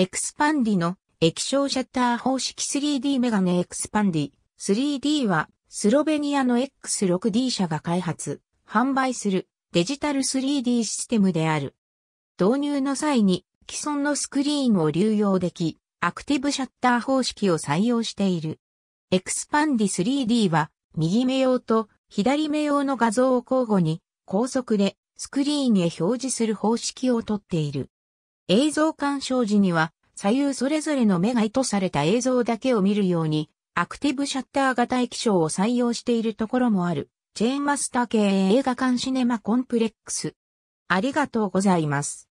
エクスパンディの液晶シャッター方式 3D メガネエクスパンディ 3D はスロベニアの X6D 社が開発、販売するデジタル 3D システムである。導入の際に既存のスクリーンを流用でき、アクティブシャッター方式を採用している。エクスパンディ 3D は右目用と左目用の画像を交互に高速でスクリーンへ表示する方式をとっている。映像鑑賞時には左右それぞれの目が意図された映像だけを見るようにアクティブシャッター型液晶を採用しているところもある。チェーンマスター系映画館シネマコンプレックス。ありがとうございます。